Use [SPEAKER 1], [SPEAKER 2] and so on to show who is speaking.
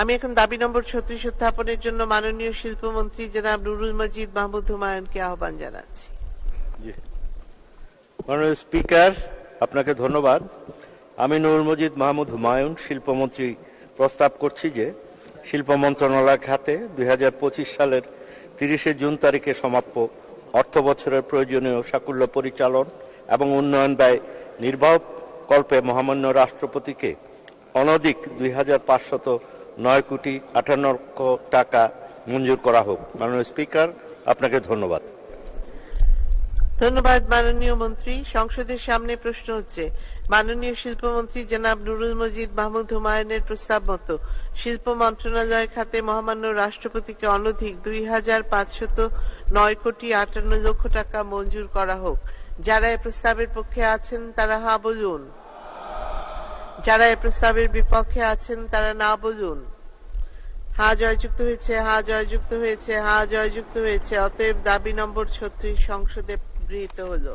[SPEAKER 1] আমি এখন দাবি নম্বর ছত্রিশ উত্থাপনের জন্য মাননীয় শিল্পমন্ত্রী জনাব নুরুল মজিদ মাহমুদ হুমায়ুনকে আহ্বান জানাচ্ছি
[SPEAKER 2] মাননীয় স্পিকার আপনাকে ধন্যবাদ আমি নুরুল মজিদ মাহমুদ হুমায়ুন শিল্পমন্ত্রী প্রস্তাব করছি যে শিল্প মন্ত্রণালয় খাতে দুই সালের তিরিশে জুন তারিখে সমাপ্য অর্থ বছরের প্রয়োজনীয় সাকুল্য পরিচালন এবং উন্নয়ন ব্যয় নির্বাহ কল্পে মহামান্য রাষ্ট্রপতিকে অনধিক দুই হাজার পাঁচশত নয় কোটি আঠান্ন লক্ষ টাকা মঞ্জুর করা হোক মাননীয় স্পিকার আপনাকে ধন্যবাদ
[SPEAKER 1] ধন্যবাদ মাননীয় মন্ত্রী সংসদের সামনে প্রশ্ন হচ্ছে মাননীয় শিল্পমন্ত্রী জেনাব নুরুল মজিদ মাহমুদ হুমায়ুনের প্রস্তাব মতো শিল্প মন্ত্রণালয় খাতে মহামান্য রাষ্ট্রপতিকে অনধিক দুই হাজার পাঁচশত নয় কোটি আটান্ন লক্ষ টাকা মঞ্জুর করা হোক যারা এ প্রস্তাবের পক্ষে আছেন তারা হা বলুন যারা এ প্রস্তাবের বিপক্ষে আছেন তারা না বলুন হা জয়যুক্ত হয়েছে হা জয়যুক্ত হয়েছে হা জয়যুক্ত হয়েছে অতএব দাবি নম্বর ছত্রিশ সংসদে গৃহীত হলো